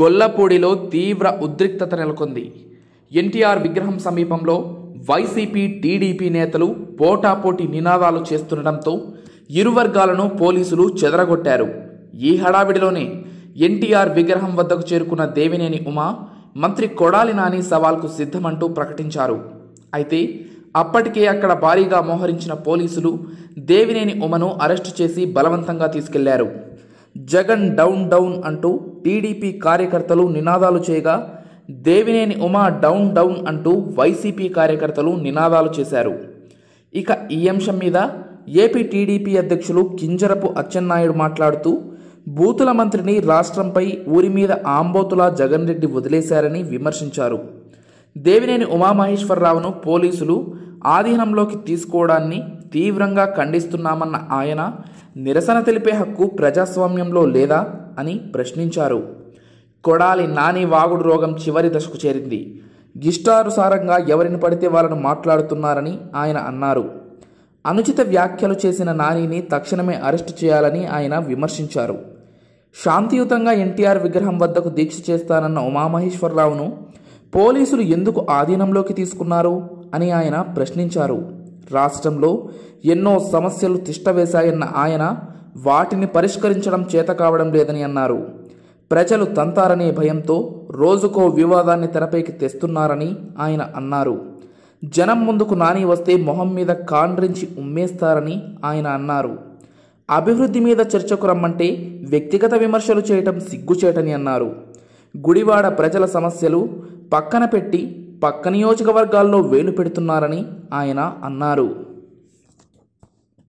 గొల్లపూడిలో తీవ్ర ఉద్రిక్తత నెలకొంది ఎన్టీఆర్ విగ్రహం సమీపంలో వైసీపీ టీడీపీ నేతలు పోటాపోటీ నినాదాలు చేస్తుండటంతో ఇరు వర్గాలను పోలీసులు చెదరగొట్టారు ఈ హడావిడిలోనే ఎన్టీఆర్ విగ్రహం వద్దకు చేరుకున్న దేవినేని ఉమా మంత్రి కొడాలి నాని సవాల్కు సిద్ధమంటూ ప్రకటించారు అయితే అప్పటికే అక్కడ భారీగా మోహరించిన పోలీసులు దేవినేని ఉమను అరెస్టు చేసి బలవంతంగా తీసుకెళ్లారు జగన్ డౌన్ డౌన్ అంటూ టీడీపీ కార్యకర్తలు నినాదాలు చేయగా దేవినేని ఉమా డౌన్ డౌన్ అంటూ వైసీపీ కార్యకర్తలు నినాదాలు చేశారు ఇక ఈ అంశం మీద ఏపీ టీడీపీ అధ్యక్షులు కింజరపు అచ్చెన్నాయుడు మాట్లాడుతూ బూతుల మంత్రిని రాష్ట్రంపై ఊరి మీద ఆంబోతులా జగన్ రెడ్డి వదిలేశారని విమర్శించారు దేవినేని ఉమామహేశ్వరరావును పోలీసులు ఆధీనంలోకి తీసుకోవడాన్ని తీవ్రంగా ఖండిస్తున్నామన్న ఆయన నిరసన తెలిపే హక్కు ప్రజాస్వామ్యంలో లేదా అని ప్రశ్నించారు కొడాలి నాని వాగుడు రోగం చివరి దశకు చేరింది ఇష్టానుసారంగా ఎవరిని పడితే వాళ్ళను మాట్లాడుతున్నారని ఆయన అన్నారు అనుచిత వ్యాఖ్యలు చేసిన నానిని తక్షణమే అరెస్టు చేయాలని ఆయన విమర్శించారు శాంతియుతంగా ఎన్టీఆర్ విగ్రహం వద్దకు దీక్ష చేస్తానన్న ఉమామహేశ్వరరావును పోలీసులు ఎందుకు ఆధీనంలోకి తీసుకున్నారు అని ఆయన ప్రశ్నించారు రాష్ట్రంలో ఎన్నో సమస్యలు తిష్టవేశాయన్న ఆయన వాటిని పరిష్కరించడం చేత కావడం లేదని అన్నారు ప్రజలు తంతారనే భయంతో రోజుకో వివాదాన్ని తెరపైకి తెస్తున్నారని ఆయన అన్నారు జనం ముందుకు నాని వస్తే మొహం మీద కాండ్రించి ఉమ్మేస్తారని ఆయన అన్నారు అభివృద్ధి మీద చర్చకు రమ్మంటే వ్యక్తిగత విమర్శలు చేయటం సిగ్గుచేటని అన్నారు గుడివాడ ప్రజల సమస్యలు పక్కన పెట్టి పక్క నియోజకవర్గాల్లో వేలు పెడుతున్నారని ఆయన అన్నారు